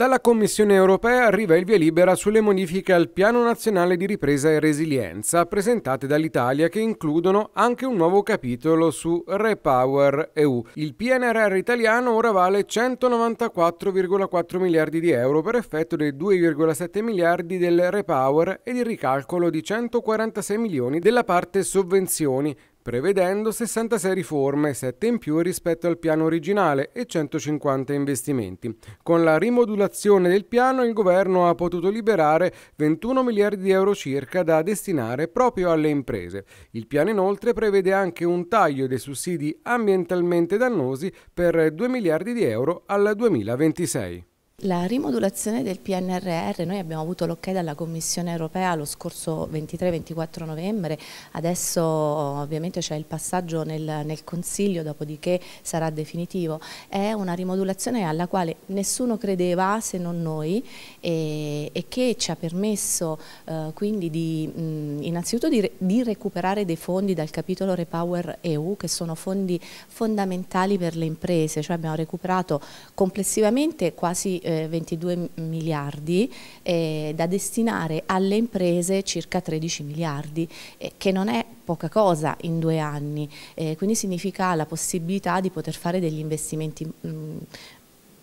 Dalla Commissione europea arriva il via libera sulle modifiche al Piano nazionale di ripresa e resilienza presentate dall'Italia che includono anche un nuovo capitolo su Repower EU. Il PNRR italiano ora vale 194,4 miliardi di euro per effetto dei 2,7 miliardi del Repower e il ricalcolo di 146 milioni della parte sovvenzioni prevedendo 66 riforme, 7 in più rispetto al piano originale e 150 investimenti. Con la rimodulazione del piano il governo ha potuto liberare 21 miliardi di euro circa da destinare proprio alle imprese. Il piano inoltre prevede anche un taglio dei sussidi ambientalmente dannosi per 2 miliardi di euro al 2026. La rimodulazione del PNRR, noi abbiamo avuto l'ok dalla Commissione europea lo scorso 23-24 novembre, adesso ovviamente c'è il passaggio nel, nel, Consiglio, dopodiché sarà definitivo, è una rimodulazione alla quale nessuno credeva se non noi e, e che ci ha permesso eh, quindi di, mh, innanzitutto di, re, di recuperare dei fondi dal capitolo Repower EU che sono fondi fondamentali per le imprese, cioè abbiamo recuperato complessivamente quasi eh, eh, 22 miliardi eh, da destinare alle imprese circa 13 miliardi, eh, che non è poca cosa in due anni, eh, quindi significa la possibilità di poter fare degli investimenti mh,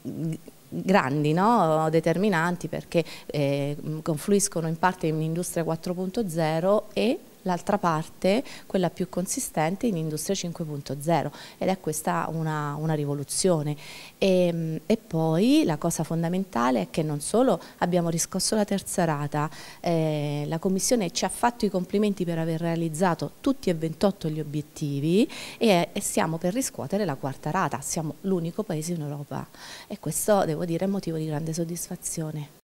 mm, grandi, no? determinanti perché eh, confluiscono in parte in Industria 4.0 e l'altra parte, quella più consistente, in Industria 5.0 ed è questa una, una rivoluzione. E, ehm, e, poi la cosa fondamentale è che non solo abbiamo riscosso la terza rata, eh, la Commissione ci ha fatto i complimenti per aver realizzato tutti e 28 gli obiettivi e, e stiamo per riscuotere la quarta rata, siamo l'unico paese in Europa e questo devo dire è motivo di grande soddisfazione.